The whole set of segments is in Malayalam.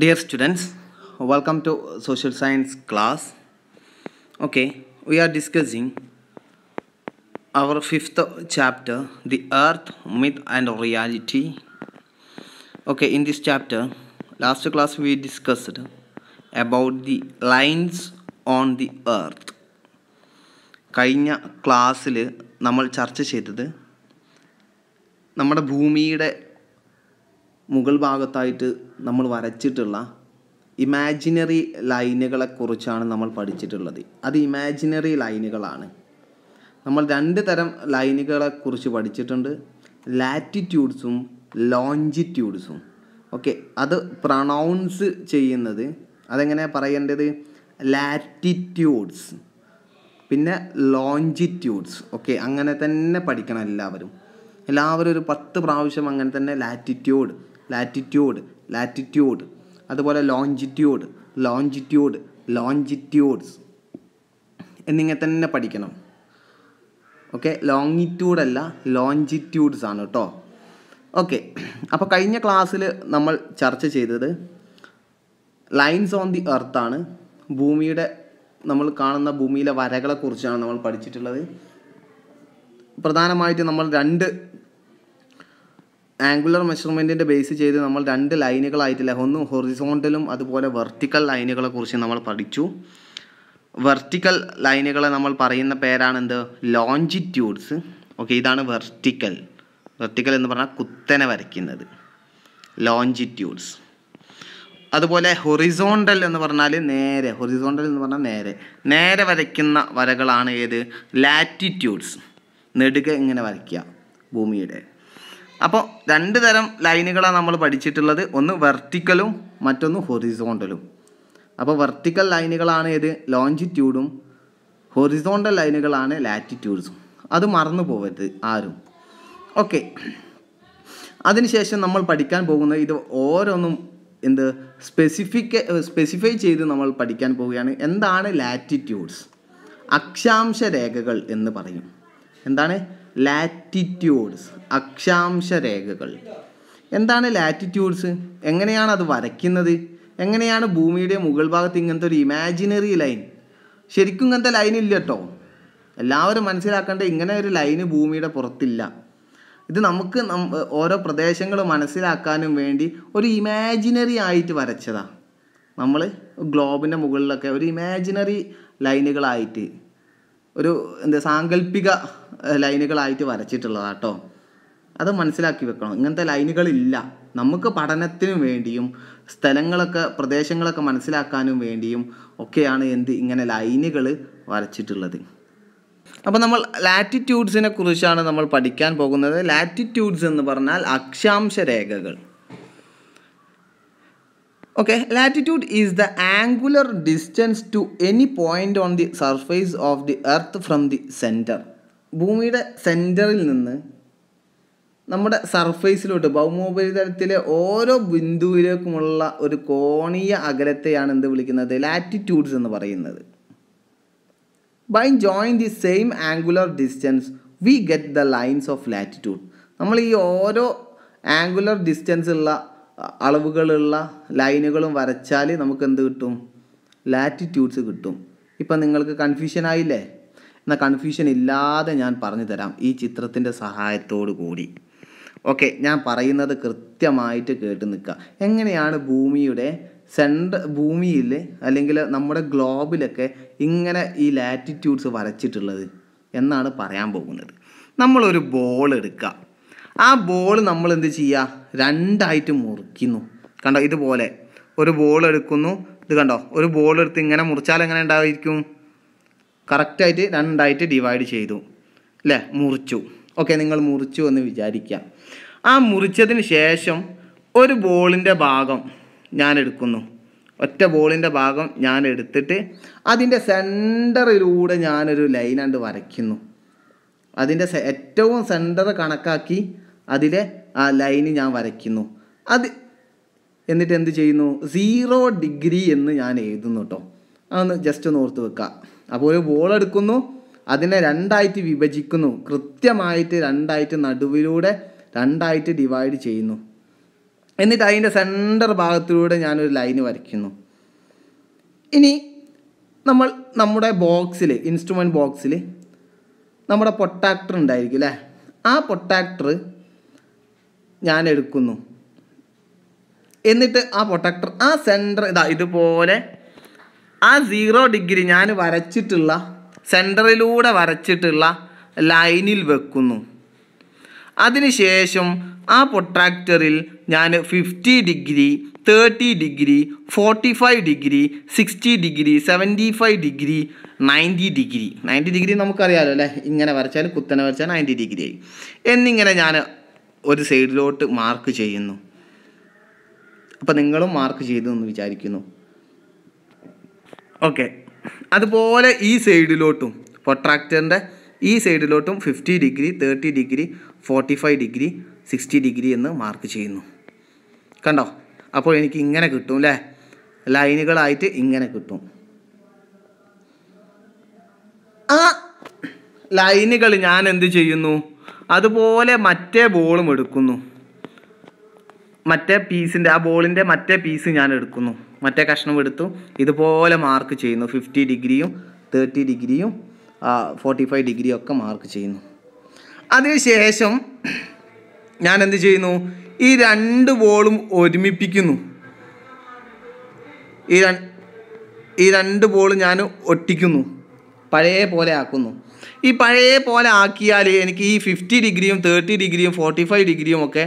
Dear students, welcome to social science class. Okay, we are discussing our fifth chapter, The Earth, Myth and Reality. Okay, in this chapter, last class we discussed about the lines on the Earth. കഴിഞ്ഞ ക്ലാസ്സിൽ നമ്മൾ ചർച്ച ചെയ്തത് നമ്മുടെ ഭൂമിയുടെ മുകൾ ഭാഗത്തായിട്ട് നമ്മൾ വരച്ചിട്ടുള്ള ഇമാജിനറി ലൈനുകളെ കുറിച്ചാണ് നമ്മൾ പഠിച്ചിട്ടുള്ളത് അത് ഇമാജിനറി ലൈനുകളാണ് നമ്മൾ രണ്ട് തരം ലൈനുകളെ കുറിച്ച് പഠിച്ചിട്ടുണ്ട് ലാറ്റിറ്റ്യൂഡ്സും ലോഞ്ചിറ്റ്യൂഡ്സും ഓക്കെ അത് പ്രണൗൺസ് ചെയ്യുന്നത് അതെങ്ങനെ പറയേണ്ടത് ലാറ്റിറ്റ്യൂഡ്സ് പിന്നെ ലോഞ്ചിറ്റ്യൂഡ്സ് ഓക്കെ അങ്ങനെ തന്നെ പഠിക്കണം എല്ലാവരും എല്ലാവരും ഒരു പത്ത് പ്രാവശ്യം അങ്ങനെ തന്നെ ലാറ്റിറ്റ്യൂഡ് ലാറ്റിറ്റ്യൂഡ് ലാറ്റിറ്റ്യൂഡ് അതുപോലെ ലോഞ്ചിറ്റ്യൂഡ് ലോഞ്ചിറ്റ്യൂഡ് ലോഞ്ചിറ്റ്യൂഡ്സ് എന്നിങ്ങനെ തന്നെ പഠിക്കണം ഓക്കെ ലോങ്ങിറ്റ്യൂഡല്ല അല്ല ലോഞ്ചിറ്റ്യൂഡ്സ് ആണ് കേട്ടോ ഓക്കെ അപ്പോൾ കഴിഞ്ഞ ക്ലാസ്സിൽ നമ്മൾ ചർച്ച ചെയ്തത് ലൈൻസ് ഓൺ ദി എർത്താണ് ഭൂമിയുടെ നമ്മൾ കാണുന്ന ഭൂമിയിലെ വരകളെക്കുറിച്ചാണ് നമ്മൾ പഠിച്ചിട്ടുള്ളത് പ്രധാനമായിട്ട് നമ്മൾ രണ്ട് ആംഗുലർ മെഷർമെൻറ്റിൻ്റെ ബേസ് ചെയ്ത് നമ്മൾ രണ്ട് ലൈനുകളായിട്ടില്ല ഒന്ന് ഹൊറിസോണ്ടലും അതുപോലെ വെർട്ടിക്കൽ ലൈനുകളെ കുറിച്ച് നമ്മൾ പഠിച്ചു വെർട്ടിക്കൽ ലൈനുകളെ നമ്മൾ പറയുന്ന പേരാണ് എന്ത് ലോഞ്ചിറ്റ്യൂഡ്സ് ഓക്കെ ഇതാണ് വെർട്ടിക്കൽ വെർട്ടിക്കൽ എന്ന് പറഞ്ഞാൽ കുത്തനെ വരയ്ക്കുന്നത് ലോഞ്ചിറ്റ്യൂഡ്സ് അതുപോലെ ഹൊറിസോണ്ടൽ എന്ന് പറഞ്ഞാൽ നേരെ ഹൊറിസോണ്ടൽ എന്ന് പറഞ്ഞാൽ നേരെ നേരെ വരയ്ക്കുന്ന വരകളാണ് ഏത് ലാറ്റിറ്റ്യൂഡ്സ് നെടുക ഇങ്ങനെ വരയ്ക്കുക ഭൂമിയുടെ അപ്പോൾ രണ്ട് തരം ലൈനുകളാണ് നമ്മൾ പഠിച്ചിട്ടുള്ളത് ഒന്ന് വെർട്ടിക്കലും മറ്റൊന്ന് ഹൊറിസോണ്ടലും അപ്പോൾ വെർട്ടിക്കൽ ലൈനുകളാണ് ഏത് ലോഞ്ചിറ്റ്യൂഡും ഹൊറിസോണ്ടൽ ലൈനുകളാണ് ലാറ്റിറ്റ്യൂഡ്സും അത് മറന്നു പോകരുത് ആരും ഓക്കെ അതിനുശേഷം നമ്മൾ പഠിക്കാൻ പോകുന്നത് ഇത് ഓരോന്നും എന്ത് സ്പെസിഫിക്ക് സ്പെസിഫൈ ചെയ്ത് നമ്മൾ പഠിക്കാൻ പോവുകയാണ് എന്താണ് ലാറ്റിറ്റ്യൂഡ്സ് അക്ഷാംശ രേഖകൾ എന്ന് പറയും എന്താണ് ലാറ്റിറ്റ്യൂഡ്സ് അക്ഷാംശ രേഖകൾ എന്താണ് ലാറ്റിറ്റ്യൂഡ്സ് എങ്ങനെയാണ് അത് വരയ്ക്കുന്നത് എങ്ങനെയാണ് ഭൂമിയുടെ മുകൾ ഭാഗത്ത് ഇങ്ങനത്തെ ഒരു ഇമാജിനറി ലൈൻ ശരിക്കും ഇങ്ങനത്തെ ലൈൻ ഇല്ല കേട്ടോ എല്ലാവരും മനസ്സിലാക്കേണ്ട ഇങ്ങനെ ഒരു ലൈന് ഭൂമിയുടെ പുറത്തില്ല ഇത് നമുക്ക് ഓരോ പ്രദേശങ്ങൾ മനസ്സിലാക്കാനും വേണ്ടി ഒരു ഇമാജിനറി ആയിട്ട് വരച്ചതാണ് നമ്മൾ ഗ്ലോബിൻ്റെ മുകളിലൊക്കെ ഒരു ഇമാജിനറി ലൈനുകളായിട്ട് ഒരു എന്താ സാങ്കല്പിക ലൈനുകളായിട്ട് വരച്ചിട്ടുള്ളതാണ് കേട്ടോ അത് മനസ്സിലാക്കി വെക്കണം ഇങ്ങനത്തെ ലൈനുകളില്ല നമുക്ക് പഠനത്തിനും വേണ്ടിയും സ്ഥലങ്ങളൊക്കെ പ്രദേശങ്ങളൊക്കെ മനസ്സിലാക്കാനും വേണ്ടിയും ഒക്കെയാണ് എന്ത് ഇങ്ങനെ ലൈനുകൾ വരച്ചിട്ടുള്ളത് അപ്പോൾ നമ്മൾ ലാറ്റിറ്റ്യൂഡ്സിനെ കുറിച്ചാണ് നമ്മൾ പഠിക്കാൻ പോകുന്നത് ലാറ്റിറ്റ്യൂഡ്സ് എന്ന് പറഞ്ഞാൽ അക്ഷാംശ രേഖകൾ okay latitude is the angular distance to any point on the surface of the earth from the centre ഭൂമിയുടെ സെൻറ്ററിൽ നിന്ന് നമ്മുടെ സർഫേസിലോട്ട് ഭൗമോപരിതലത്തിലെ ഓരോ ബിന്ദുവിലേക്കുമുള്ള ഒരു കോണീയ അകലത്തെയാണ് എന്ത് വിളിക്കുന്നത് ലാറ്റിറ്റ്യൂഡ്സ് എന്ന് പറയുന്നത് by join the same angular distance we get the lines of latitude നമ്മൾ ഈ ഓരോ ആംഗുലർ ഡിസ്റ്റൻസ് ഉള്ള അളവുകളുള്ള ലൈനുകളും വരച്ചാൽ നമുക്ക് എന്ത് കിട്ടും ലാറ്റിറ്റ്യൂഡ്സ് കിട്ടും ഇപ്പം നിങ്ങൾക്ക് കൺഫ്യൂഷൻ ആയില്ലേ എന്നാൽ കൺഫ്യൂഷൻ ഇല്ലാതെ ഞാൻ പറഞ്ഞു തരാം ഈ ചിത്രത്തിൻ്റെ സഹായത്തോടു കൂടി ഓക്കെ ഞാൻ പറയുന്നത് കൃത്യമായിട്ട് കേട്ട് നിൽക്കുക എങ്ങനെയാണ് ഭൂമിയുടെ സെൻട്ര ഭൂമിയിൽ അല്ലെങ്കിൽ നമ്മുടെ ഗ്ലോബിലൊക്കെ ഇങ്ങനെ ഈ ലാറ്റിറ്റ്യൂഡ്സ് വരച്ചിട്ടുള്ളത് എന്നാണ് പറയാൻ പോകുന്നത് നമ്മളൊരു ബോൾ എടുക്കുക ആ ബോൾ നമ്മൾ എന്ത് ചെയ്യുക രണ്ടായിട്ട് മുറിക്കുന്നു കണ്ടോ ഇതുപോലെ ഒരു ബോൾ എടുക്കുന്നു ഇത് കണ്ടോ ഒരു ബോൾ എടുത്ത് ഇങ്ങനെ മുറിച്ചാൽ എങ്ങനെ ഉണ്ടായിരിക്കും കറക്റ്റായിട്ട് രണ്ടായിട്ട് ഡിവൈഡ് ചെയ്തു അല്ലേ മുറിച്ചു ഓക്കെ നിങ്ങൾ മുറിച്ചു എന്ന് വിചാരിക്കാം ആ മുറിച്ചതിന് ശേഷം ഒരു ബോളിൻ്റെ ഭാഗം ഞാൻ എടുക്കുന്നു ഒറ്റ ബോളിൻ്റെ ഭാഗം ഞാൻ എടുത്തിട്ട് അതിൻ്റെ സെൻറ്ററിലൂടെ ഞാനൊരു ലൈനാണ്ട് വരയ്ക്കുന്നു അതിൻ്റെ ഏറ്റവും സെൻറ്റർ കണക്കാക്കി അതിലെ ആ ലൈന് ഞാൻ വരയ്ക്കുന്നു അത് എന്നിട്ട് എന്ത് ചെയ്യുന്നു സീറോ ഡിഗ്രി എന്ന് ഞാൻ എഴുതുന്നു കേട്ടോ അതൊന്ന് ജസ്റ്റ് ഒന്ന് ഓർത്ത് വെക്കുക അപ്പോൾ ഒരു ബോൾ എടുക്കുന്നു അതിനെ രണ്ടായിട്ട് വിഭജിക്കുന്നു കൃത്യമായിട്ട് രണ്ടായിട്ട് നടുവിലൂടെ രണ്ടായിട്ട് ഡിവൈഡ് ചെയ്യുന്നു എന്നിട്ട് അതിൻ്റെ സെൻറ്റർ ഭാഗത്തിലൂടെ ഞാനൊരു ലൈന് വരയ്ക്കുന്നു ഇനി നമ്മൾ നമ്മുടെ ബോക്സിൽ ഇൻസ്ട്രുമെൻറ്റ് ബോക്സിൽ നമ്മുടെ പൊട്ടാക്ടർ ഉണ്ടായിരിക്കും അല്ലേ ആ പൊട്ടാക്ടർ ഞാൻ എടുക്കുന്നു എന്നിട്ട് ആ പ്രൊട്ടക്ടർ ആ സെൻറ്റർ ഇതാ ഇതുപോലെ ആ സീറോ ഡിഗ്രി ഞാൻ വരച്ചിട്ടുള്ള സെൻറ്ററിലൂടെ വരച്ചിട്ടുള്ള ലൈനിൽ വെക്കുന്നു അതിനുശേഷം ആ പ്രൊട്രാക്ടറിൽ ഞാൻ fifty degree thirty degree forty five degree sixty degree seventy five degree ninety degree ninety degree നമുക്കറിയാമല്ലോ അല്ലേ ഇങ്ങനെ വരച്ചാൽ കുത്തനെ വരച്ചാൽ നയൻറ്റി ഡിഗ്രി ആയി എന്നിങ്ങനെ ഞാൻ ഒരു സൈഡിലോട്ട് മാർക്ക് ചെയ്യുന്നു അപ്പോൾ നിങ്ങളും മാർക്ക് ചെയ്തു എന്ന് വിചാരിക്കുന്നു ഓക്കെ അതുപോലെ ഈ സൈഡിലോട്ടും പ്രൊട്രാക്റ്ററിൻ്റെ ഈ സൈഡിലോട്ടും fifty degree thirty degree forty five degree sixty degree എന്ന് മാർക്ക് ചെയ്യുന്നു കണ്ടോ അപ്പോൾ എനിക്ക് ഇങ്ങനെ കിട്ടും അല്ലേ ലൈനുകളായിട്ട് ഇങ്ങനെ കിട്ടും ആ ലൈനുകൾ ഞാൻ എന്ത് ചെയ്യുന്നു അതുപോലെ മറ്റേ ബോളും എടുക്കുന്നു മറ്റേ പീസിൻ്റെ ആ ബോളിൻ്റെ മറ്റേ പീസ് ഞാൻ എടുക്കുന്നു മറ്റേ കഷ്ണം എടുത്തു ഇതുപോലെ മാർക്ക് ചെയ്യുന്നു ഫിഫ്റ്റി ഡിഗ്രിയും തേർട്ടി ഡിഗ്രിയും ഫോർട്ടി ഫൈവ് ഡിഗ്രിയും ഒക്കെ മാർക്ക് ചെയ്യുന്നു അതിനുശേഷം ഞാൻ എന്ത് ചെയ്യുന്നു ഈ രണ്ട് ബോളും ഒരുമിപ്പിക്കുന്നു ഈ രണ്ട് ഈ രണ്ട് ബോൾ ഞാൻ ഒട്ടിക്കുന്നു പഴയ പോലെ ആക്കുന്നു ഈ പഴയ പോലെ ആക്കിയാൽ എനിക്ക് ഈ ഫിഫ്റ്റി ഡിഗ്രിയും തേർട്ടി ഡിഗ്രിയും ഫോർട്ടി ഫൈവ് ഡിഗ്രിയും ഒക്കെ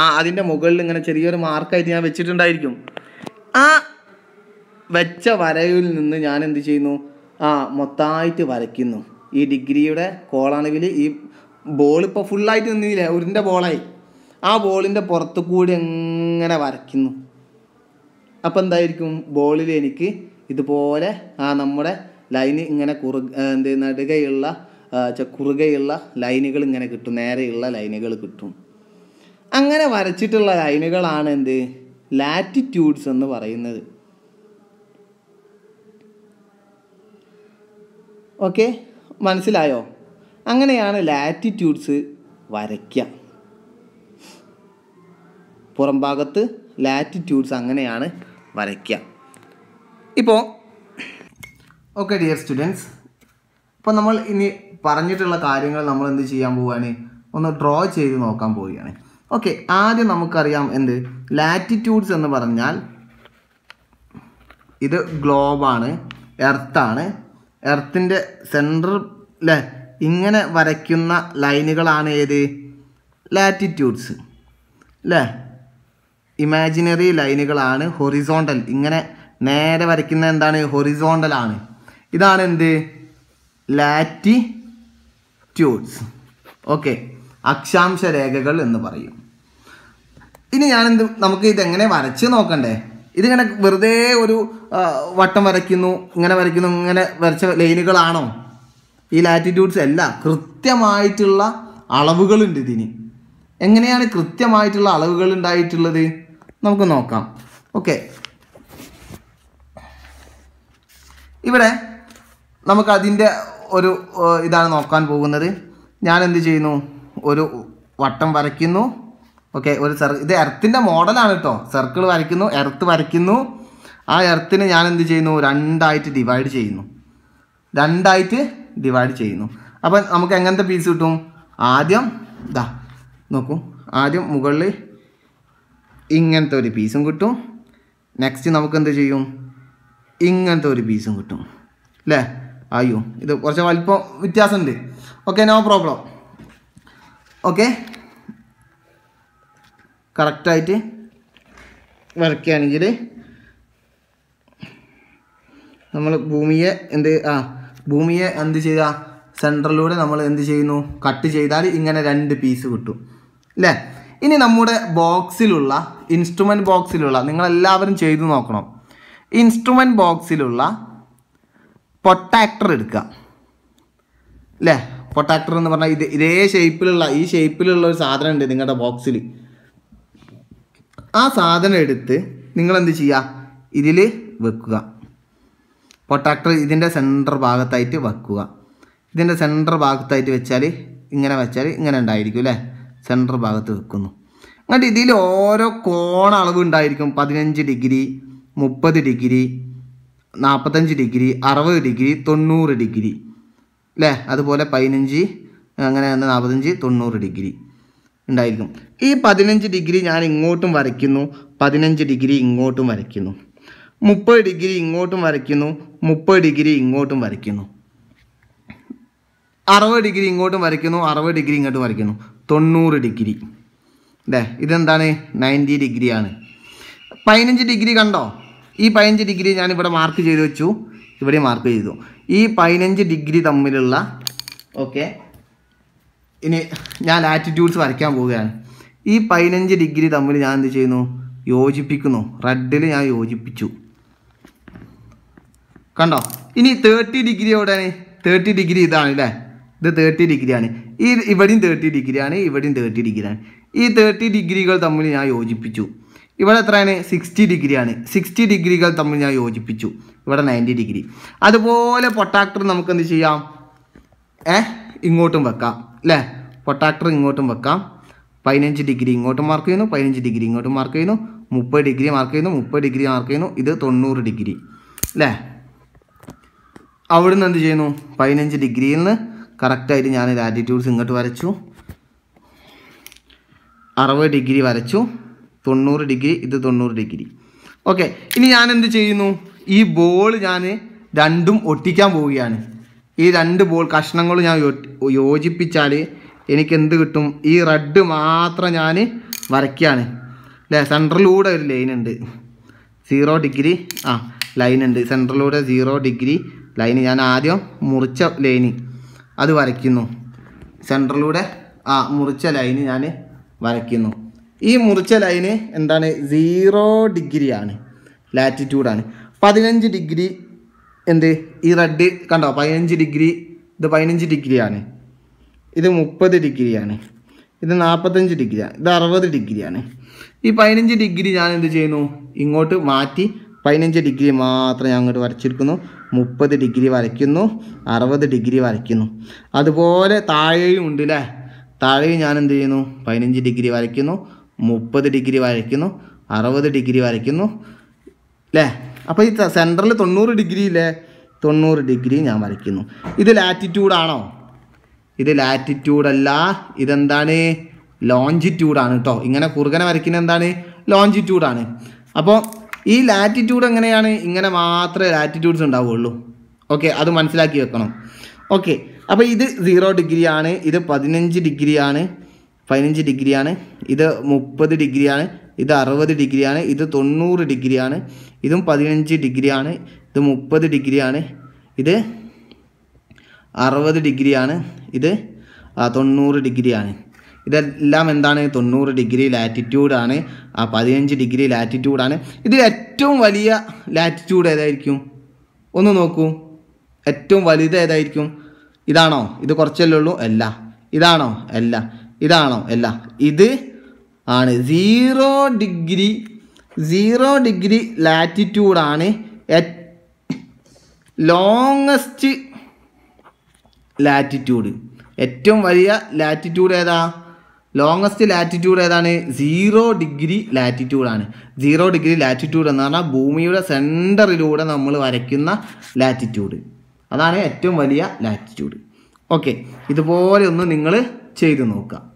ആ അതിൻ്റെ മുകളിൽ ഇങ്ങനെ ചെറിയൊരു മാർക്കായിട്ട് ഞാൻ വെച്ചിട്ടുണ്ടായിരിക്കും ആ വെച്ച വരയിൽ നിന്ന് ഞാൻ എന്ത് ചെയ്യുന്നു ആ മൊത്തമായിട്ട് വരയ്ക്കുന്നു ഈ ഡിഗ്രിയുടെ കോളാണെങ്കിൽ ഈ ബോൾ ഇപ്പോൾ ഫുള്ളായിട്ട് നിന്നില്ലേ ഉരുൻ്റെ ബോളായി ആ ബോളിൻ്റെ പുറത്തു കൂടി എങ്ങനെ വരയ്ക്കുന്നു അപ്പോൾ എന്തായിരിക്കും ബോളിൽ എനിക്ക് ഇതുപോലെ ആ നമ്മുടെ ലൈന് ഇങ്ങനെ കുറു എന്ത് നടുകയുള്ള കുറുകയുള്ള ലൈനുകൾ ഇങ്ങനെ കിട്ടും നേരെയുള്ള ലൈനുകൾ കിട്ടും അങ്ങനെ വരച്ചിട്ടുള്ള ലൈനുകളാണ് എന്ത് ലാറ്റിറ്റ്യൂഡ്സ് എന്ന് പറയുന്നത് ഓക്കെ മനസ്സിലായോ അങ്ങനെയാണ് ലാറ്റിറ്റ്യൂഡ്സ് വരയ്ക്കുക പുറംഭാഗത്ത് ലാറ്റിറ്റ്യൂഡ്സ് അങ്ങനെയാണ് വരയ്ക്കുക ഇപ്പോൾ ഓക്കെ ഡിയർ സ്റ്റുഡൻസ് ഇപ്പോൾ നമ്മൾ ഇനി പറഞ്ഞിട്ടുള്ള കാര്യങ്ങൾ നമ്മൾ എന്ത് ചെയ്യാൻ പോവുകയാണ് ഒന്ന് ഡ്രോ ചെയ്ത് നോക്കാൻ പോവുകയാണ് ഓക്കെ ആദ്യം നമുക്കറിയാം എന്ത് ലാറ്റിറ്റ്യൂഡ്സ് എന്ന് പറഞ്ഞാൽ ഇത് ഗ്ലോബാണ് എർത്താണ് എർത്തിൻ്റെ സെൻറ്റർ അല്ലേ ഇങ്ങനെ വരയ്ക്കുന്ന ലൈനുകളാണ് ഏത് ലാറ്റിറ്റ്യൂഡ്സ് അല്ലേ ഇമാജിനറി ലൈനുകളാണ് ഹൊറിസോണ്ടൽ ഇങ്ങനെ നേരെ വരയ്ക്കുന്ന എന്താണ് ഹൊറിസോണ്ടലാണ് ഇതാണ് എന്ത് ലാറ്റിറ്റ്യൂഡ്സ് ഓക്കെ അക്ഷാംശ രേഖകൾ എന്ന് പറയും ഇനി ഞാനെന്ത് നമുക്ക് ഇതെങ്ങനെ വരച്ച് നോക്കണ്ടേ ഇതിങ്ങനെ വെറുതെ ഒരു വട്ടം വരയ്ക്കുന്നു ഇങ്ങനെ വരയ്ക്കുന്നു ഇങ്ങനെ വരച്ച ലൈനുകളാണോ ഈ ലാറ്റിറ്റ്യൂഡ്സ് അല്ല കൃത്യമായിട്ടുള്ള അളവുകളുണ്ട് ഇതിന് എങ്ങനെയാണ് കൃത്യമായിട്ടുള്ള അളവുകൾ ഉണ്ടായിട്ടുള്ളത് നമുക്ക് നോക്കാം ഓക്കെ ഇവിടെ നമുക്കതിൻ്റെ ഒരു ഇതാണ് നോക്കാൻ പോകുന്നത് ഞാൻ എന്ത് ചെയ്യുന്നു ഒരു വട്ടം വരയ്ക്കുന്നു ഓക്കെ ഒരു സർ ഇത് എർത്തിൻ്റെ മോഡലാണ് കേട്ടോ സർക്കിൾ വരയ്ക്കുന്നു എർത്ത് വരയ്ക്കുന്നു ആ എർത്തിനെ ഞാൻ എന്ത് ചെയ്യുന്നു രണ്ടായിട്ട് ഡിവൈഡ് ചെയ്യുന്നു രണ്ടായിട്ട് ഡിവൈഡ് ചെയ്യുന്നു അപ്പം നമുക്ക് എങ്ങനത്തെ പീസ് കിട്ടും ആദ്യം ഇതാ നോക്കൂ ആദ്യം മുകളിൽ ഇങ്ങനത്തെ ഒരു പീസും കിട്ടും നെക്സ്റ്റ് നമുക്ക് എന്ത് ചെയ്യും ഇങ്ങനത്തെ ഒരു പീസും കിട്ടും അല്ലേ അയ്യോ ഇത് കുറച്ച് വലിപ്പം വ്യത്യാസമുണ്ട് ഓക്കെ നോ പ്രോബ്ലം ഓക്കെ കറക്റ്റായിട്ട് വരയ്ക്കുകയാണെങ്കിൽ നമ്മൾ ഭൂമിയെ എന്ത് ആ ഭൂമിയെ എന്ത് ചെയ്യുക സെൻട്രലിലൂടെ നമ്മൾ എന്ത് ചെയ്യുന്നു കട്ട് ചെയ്താൽ ഇങ്ങനെ രണ്ട് പീസ് കിട്ടും അല്ലേ ഇനി നമ്മുടെ ബോക്സിലുള്ള ഇൻസ്ട്രുമെൻറ്റ് ബോക്സിലുള്ള നിങ്ങളെല്ലാവരും ചെയ്തു നോക്കണം ഇൻസ്ട്രുമെൻറ്റ് ബോക്സിലുള്ള പൊട്ടാക്ടർ എടുക്കുക അല്ലേ പൊട്ടാക്ടർ എന്ന് പറഞ്ഞാൽ ഇത് ഇതേ ഷേപ്പിലുള്ള ഈ ഷേപ്പിലുള്ള ഒരു സാധനം ഉണ്ട് നിങ്ങളുടെ ബോക്സിൽ ആ സാധനം എടുത്ത് നിങ്ങൾ എന്ത് ചെയ്യുക ഇതിൽ വെക്കുക പൊട്ടാക്ടർ ഇതിൻ്റെ സെൻറ്റർ ഭാഗത്തായിട്ട് വെക്കുക ഇതിൻ്റെ സെൻറ്റർ ഭാഗത്തായിട്ട് വെച്ചാൽ ഇങ്ങനെ വെച്ചാൽ ഇങ്ങനെ ഉണ്ടായിരിക്കും അല്ലേ സെൻറ്റർ ഭാഗത്ത് വെക്കുന്നു എന്നിട്ട് ഇതിൽ ഓരോ കോണ അളവ് ഉണ്ടായിരിക്കും പതിനഞ്ച് ഡിഗ്രി മുപ്പത് ഡിഗ്രി നാൽപ്പത്തഞ്ച് ഡിഗ്രി അറുപത് ഡിഗ്രി തൊണ്ണൂറ് ഡിഗ്രി അല്ലേ അതുപോലെ പതിനഞ്ച് അങ്ങനെ തന്നെ നാൽപ്പത്തഞ്ച് തൊണ്ണൂറ് ഡിഗ്രി ഉണ്ടായിരിക്കും ഈ പതിനഞ്ച് ഡിഗ്രി ഞാൻ ഇങ്ങോട്ടും വരയ്ക്കുന്നു പതിനഞ്ച് ഡിഗ്രി ഇങ്ങോട്ടും വരയ്ക്കുന്നു മുപ്പത് ഡിഗ്രി ഇങ്ങോട്ടും വരയ്ക്കുന്നു മുപ്പത് ഡിഗ്രി ഇങ്ങോട്ടും വരയ്ക്കുന്നു അറുപത് ഡിഗ്രി ഇങ്ങോട്ടും വരയ്ക്കുന്നു അറുപത് ഡിഗ്രി ഇങ്ങോട്ടും വരയ്ക്കുന്നു തൊണ്ണൂറ് ഡിഗ്രി അല്ലേ ഇതെന്താണ് നയൻറ്റി ഡിഗ്രിയാണ് പതിനഞ്ച് ഡിഗ്രി കണ്ടോ ഈ പതിനഞ്ച് ഡിഗ്രി ഞാൻ ഇവിടെ മാർക്ക് ചെയ്ത് വെച്ചു ഇവിടെ മാർക്ക് ചെയ്തു ഈ പതിനഞ്ച് ഡിഗ്രി തമ്മിലുള്ള ഓക്കെ ഇനി ഞാൻ ലാറ്റിറ്റ്യൂഡ്സ് വരയ്ക്കാൻ പോവുകയാണ് ഈ പതിനഞ്ച് ഡിഗ്രി തമ്മിൽ ഞാൻ എന്ത് ചെയ്യുന്നു യോജിപ്പിക്കുന്നു റെഡിൽ ഞാൻ യോജിപ്പിച്ചു കണ്ടോ ഇനി തേർട്ടി ഡിഗ്രി എവിടെയാണ് തേർട്ടി ഡിഗ്രി ഇതാണ് അല്ലേ ഇത് തേർട്ടി ഡിഗ്രിയാണ് ഈ ഇവിടെയും തേർട്ടി ഡിഗ്രിയാണ് ഇവിടെയും തേർട്ടി ഡിഗ്രിയാണ് ഈ തേർട്ടി ഡിഗ്രികൾ തമ്മിൽ ഞാൻ യോജിപ്പിച്ചു ഇവിടെ എത്രയാണ് സിക്സ്റ്റി ഡിഗ്രിയാണ് സിക്സ്റ്റി ഡിഗ്രികൾ തമ്മിൽ ഞാൻ യോജിപ്പിച്ചു ഇവിടെ നയൻറ്റി ഡിഗ്രി അതുപോലെ പൊട്ടാക്ടർ നമുക്ക് എന്ത് ചെയ്യാം ഏ ഇങ്ങോട്ടും വെക്കാം അല്ലേ പൊട്ടാക്ടർ ഇങ്ങോട്ടും വെക്കാം പതിനഞ്ച് ഡിഗ്രി ഇങ്ങോട്ട് മാർക്ക് ചെയ്യുന്നു പതിനഞ്ച് ഡിഗ്രി ഇങ്ങോട്ട് മാർക്ക് ചെയ്യുന്നു മുപ്പത് ഡിഗ്രി മാർക്ക് ചെയ്യുന്നു മുപ്പത് ഡിഗ്രി മാർക്ക് ചെയ്യുന്നു ഇത് തൊണ്ണൂറ് ഡിഗ്രി അല്ലേ അവിടുന്ന് എന്ത് ചെയ്യുന്നു പതിനഞ്ച് ഡിഗ്രിയിൽ നിന്ന് കറക്റ്റായിട്ട് ഞാൻ ലാറ്റിറ്റ്യൂഡ്സ് ഇങ്ങോട്ട് വരച്ചു അറുപത് ഡിഗ്രി വരച്ചു തൊണ്ണൂറ് ഡിഗ്രി ഇത് തൊണ്ണൂറ് ഡിഗ്രി ഓക്കെ ഇനി ഞാൻ എന്ത് ചെയ്യുന്നു ഈ ബോൾ ഞാൻ രണ്ടും ഒട്ടിക്കാൻ പോവുകയാണ് ഈ രണ്ട് ബോൾ കഷ്ണങ്ങൾ ഞാൻ യോജിപ്പിച്ചാൽ എനിക്ക് എന്ത് കിട്ടും ഈ റെഡ് മാത്രം ഞാൻ വരയ്ക്കുകയാണ് അല്ലേ സെൻട്രലൂടെ ഒരു ലൈൻ ഉണ്ട് സീറോ ഡിഗ്രി ആ ലൈൻ ഉണ്ട് സെൻട്രലൂടെ സീറോ ഡിഗ്രി ലൈന് ഞാൻ ആദ്യം മുറിച്ച ലൈന് അത് വരയ്ക്കുന്നു സെൻട്രലൂടെ ആ മുറിച്ച ലൈന് ഞാൻ വരയ്ക്കുന്നു ഈ മുറിച്ച ലൈന് എന്താണ് സീറോ ഡിഗ്രിയാണ് ലാറ്റിറ്റ്യൂഡാണ് പതിനഞ്ച് ഡിഗ്രി എന്ത് ഈ റെഡ് കണ്ടോ പതിനഞ്ച് ഡിഗ്രി ഇത് പതിനഞ്ച് ഡിഗ്രിയാണ് ഇത് മുപ്പത് ഡിഗ്രിയാണ് ഇത് നാൽപ്പത്തഞ്ച് ഡിഗ്രിയാണ് ഇത് അറുപത് ഡിഗ്രിയാണ് ഈ പതിനഞ്ച് ഡിഗ്രി ഞാൻ എന്ത് ചെയ്യുന്നു ഇങ്ങോട്ട് മാറ്റി പതിനഞ്ച് ഡിഗ്രി മാത്രം ഞാൻ അങ്ങോട്ട് വരച്ചിരിക്കുന്നു മുപ്പത് ഡിഗ്രി വരയ്ക്കുന്നു അറുപത് ഡിഗ്രി വരയ്ക്കുന്നു അതുപോലെ താഴെയും ഉണ്ട് അല്ലേ താഴെയും ഞാൻ എന്ത് ചെയ്യുന്നു പതിനഞ്ച് ഡിഗ്രി വരയ്ക്കുന്നു മുപ്പത് ഡിഗ്രി വരയ്ക്കുന്നു അറുപത് ഡിഗ്രി വരയ്ക്കുന്നു അല്ലേ അപ്പോൾ ഈ സെൻറ്ററിൽ തൊണ്ണൂറ് ഡിഗ്രി ഇല്ലേ തൊണ്ണൂറ് ഡിഗ്രി ഞാൻ വരയ്ക്കുന്നു ഇത് ലാറ്റിറ്റ്യൂഡാണോ ഇത് ലാറ്റിറ്റ്യൂഡല്ല ഇതെന്താണ് ലോഞ്ചിറ്റ്യൂഡാണ് കേട്ടോ ഇങ്ങനെ കുറുകനെ വരയ്ക്കുന്ന എന്താണ് ലോഞ്ചിറ്റ്യൂഡാണ് അപ്പോൾ ഈ ലാറ്റിറ്റ്യൂഡ് എങ്ങനെയാണ് ഇങ്ങനെ മാത്രമേ ലാറ്റിറ്റ്യൂഡ്സ് ഉണ്ടാവുകയുള്ളൂ ഓക്കെ അത് മനസ്സിലാക്കി വെക്കണം ഓക്കെ അപ്പോൾ ഇത് സീറോ ഡിഗ്രിയാണ് ഇത് പതിനഞ്ച് ഡിഗ്രിയാണ് പതിനഞ്ച് ഡിഗ്രിയാണ് ഇത് മുപ്പത് ഡിഗ്രിയാണ് ഇത് അറുപത് ഡിഗ്രിയാണ് ഇത് തൊണ്ണൂറ് ഡിഗ്രിയാണ് ഇതും പതിനഞ്ച് ഡിഗ്രിയാണ് ഇത് മുപ്പത് ഡിഗ്രിയാണ് ഇത് അറുപത് ഡിഗ്രിയാണ് ഇത് തൊണ്ണൂറ് ഡിഗ്രിയാണ് ഇതെല്ലാം എന്താണ് തൊണ്ണൂറ് ഡിഗ്രി ലാറ്റിറ്റ്യൂഡാണ് ആ പതിനഞ്ച് ഡിഗ്രി ലാറ്റിറ്റ്യൂഡാണ് ഇതിൽ ഏറ്റവും വലിയ ലാറ്റിറ്റ്യൂഡ് ഏതായിരിക്കും ഒന്ന് നോക്കൂ ഏറ്റവും വലുത് ഏതായിരിക്കും ഇതാണോ ഇത് കുറച്ചല്ലേ ഉള്ളൂ അല്ല ഇതാണോ അല്ല ഇതാണോ അല്ല ഇത് ആണ് സീറോ ഡിഗ്രി സീറോ ഡിഗ്രി ലാറ്റിറ്റ്യൂഡാണ് ലോങ്ങസ്റ്റ് ലാറ്റിറ്റ്യൂഡ് ഏറ്റവും വലിയ ലാറ്റിറ്റ്യൂഡ് ഏതാ ലോങ്ങസ്റ്റ് ലാറ്റിറ്റ്യൂഡ് ഏതാണ് സീറോ ഡിഗ്രി ലാറ്റിറ്റ്യൂഡാണ് സീറോ ഡിഗ്രി ലാറ്റിറ്റ്യൂഡ് എന്ന് പറഞ്ഞാൽ ഭൂമിയുടെ സെൻറ്ററിലൂടെ നമ്മൾ വരയ്ക്കുന്ന ലാറ്റിറ്റ്യൂഡ് അതാണ് ഏറ്റവും വലിയ ലാറ്റിറ്റ്യൂഡ് ഓക്കെ ഇതുപോലെ ഒന്ന് നിങ്ങൾ ചെയ്തു നോക്കുക